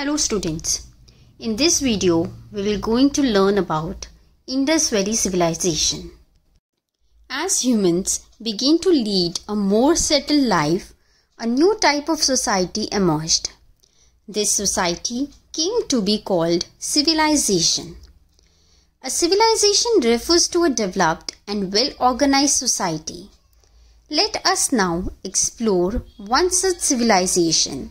Hello students. In this video, we will going to learn about Indus Valley Civilization. As humans begin to lead a more settled life, a new type of society emerged. This society came to be called civilization. A civilization refers to a developed and well-organized society. Let us now explore one such civilization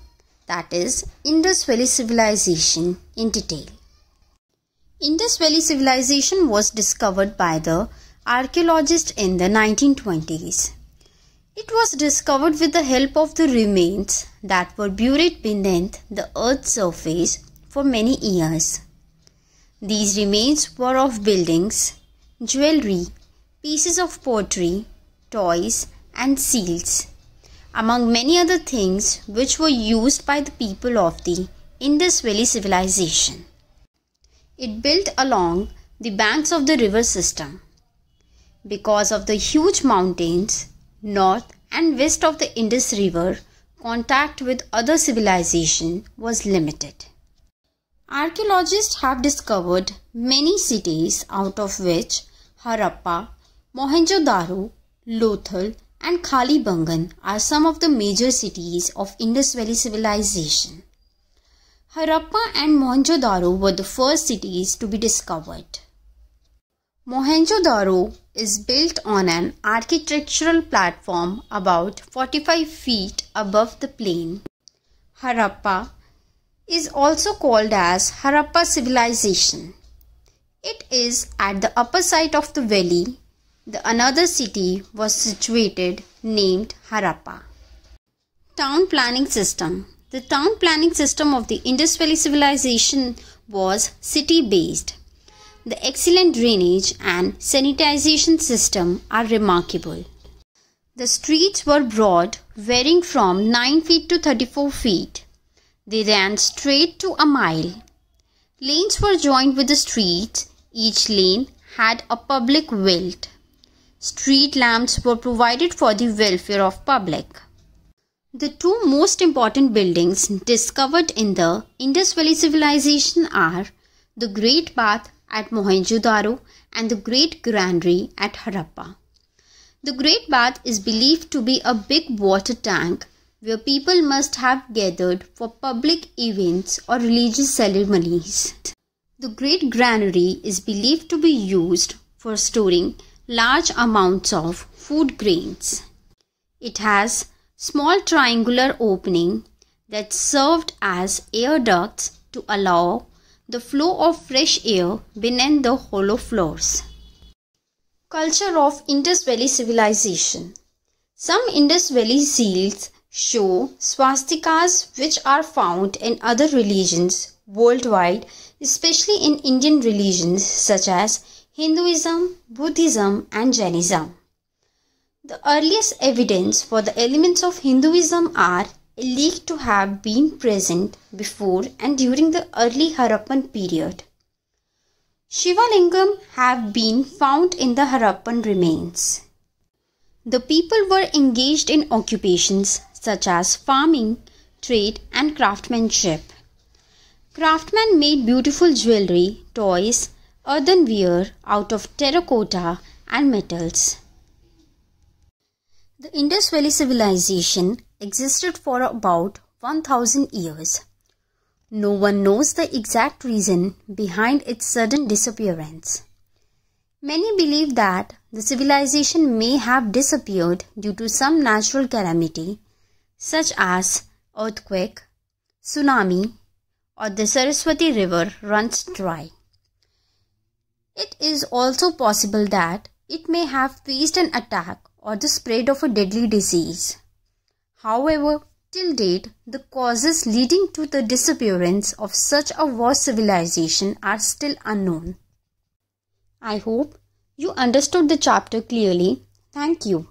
that is Indus Valley Civilization in detail. Indus Valley Civilization was discovered by the archaeologists in the 1920s. It was discovered with the help of the remains that were buried beneath the earth's surface for many years. These remains were of buildings, jewelry, pieces of pottery, toys and seals among many other things which were used by the people of the Indus Valley civilization. It built along the banks of the river system. Because of the huge mountains north and west of the Indus River, contact with other civilization was limited. Archaeologists have discovered many cities out of which Harappa, Mohenjo-daro, Lothal and Kalibangan are some of the major cities of Indus Valley civilization. Harappa and Mohenjo-daro were the first cities to be discovered. Mohenjo-daro is built on an architectural platform about 45 feet above the plain. Harappa is also called as Harappa civilization. It is at the upper side of the valley the another city was situated named Harappa. Town planning system. The town planning system of the Indus Valley civilization was city based. The excellent drainage and sanitization system are remarkable. The streets were broad, varying from 9 feet to 34 feet. They ran straight to a mile. Lanes were joined with the streets. Each lane had a public vault. Street lamps were provided for the welfare of public. The two most important buildings discovered in the Indus Valley civilization are the Great Bath at Mohenjo-daro and the Great Granary at Harappa. The Great Bath is believed to be a big water tank where people must have gathered for public events or religious ceremonies. The Great Granary is believed to be used for storing large amounts of food grains. It has small triangular opening that served as air ducts to allow the flow of fresh air beneath the hollow floors. Culture of Indus Valley Civilization Some Indus Valley seals show swastikas which are found in other religions worldwide, especially in Indian religions such as Hinduism, Buddhism, and Jainism. The earliest evidence for the elements of Hinduism are alleged to have been present before and during the early Harappan period. Shiva lingam have been found in the Harappan remains. The people were engaged in occupations such as farming, trade, and craftsmanship. Craftsmen made beautiful jewelry, toys, earthenware out of terracotta and metals. The Indus Valley civilization existed for about 1000 years. No one knows the exact reason behind its sudden disappearance. Many believe that the civilization may have disappeared due to some natural calamity such as earthquake, tsunami or the Saraswati river runs dry. It is also possible that it may have faced an attack or the spread of a deadly disease. However, till date, the causes leading to the disappearance of such a vast civilization are still unknown. I hope you understood the chapter clearly. Thank you.